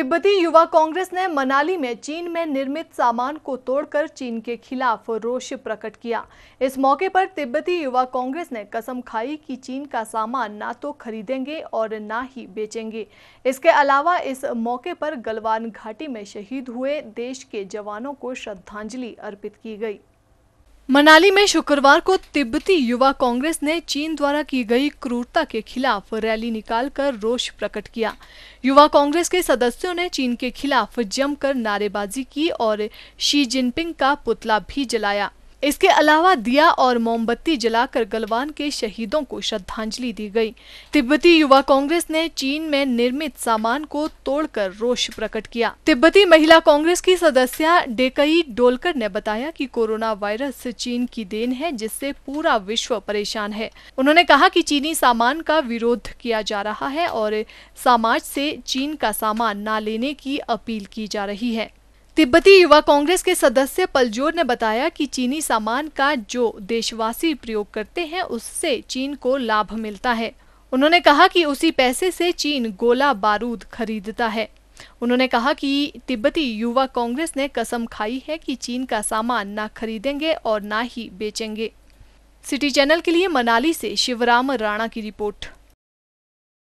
तिब्बती युवा कांग्रेस ने मनाली में चीन में निर्मित सामान को तोड़कर चीन के खिलाफ रोष प्रकट किया इस मौके पर तिब्बती युवा कांग्रेस ने कसम खाई कि चीन का सामान ना तो खरीदेंगे और ना ही बेचेंगे इसके अलावा इस मौके पर गलवान घाटी में शहीद हुए देश के जवानों को श्रद्धांजलि अर्पित की गई मनाली में शुक्रवार को तिब्बती युवा कांग्रेस ने चीन द्वारा की गई क्रूरता के खिलाफ रैली निकालकर रोष प्रकट किया युवा कांग्रेस के सदस्यों ने चीन के खिलाफ जमकर नारेबाजी की और शी जिनपिंग का पुतला भी जलाया इसके अलावा दिया और मोमबत्ती जलाकर गलवान के शहीदों को श्रद्धांजलि दी गई तिब्बती युवा कांग्रेस ने चीन में निर्मित सामान को तोड़कर रोष प्रकट किया तिब्बती महिला कांग्रेस की सदस्य डेकई डोलकर ने बताया कि कोरोना वायरस चीन की देन है जिससे पूरा विश्व परेशान है उन्होंने कहा कि चीनी सामान का विरोध किया जा रहा है और समाज से चीन का सामान न लेने की अपील की जा रही है तिब्बती युवा कांग्रेस के सदस्य पलजोर ने बताया कि चीनी सामान का जो देशवासी प्रयोग करते हैं उससे चीन को लाभ मिलता है उन्होंने कहा कि उसी पैसे से चीन गोला बारूद खरीदता है उन्होंने कहा कि तिब्बती युवा कांग्रेस ने कसम खाई है कि चीन का सामान ना खरीदेंगे और ना ही बेचेंगे सिटी चैनल के लिए मनाली से शिवराम राणा की रिपोर्ट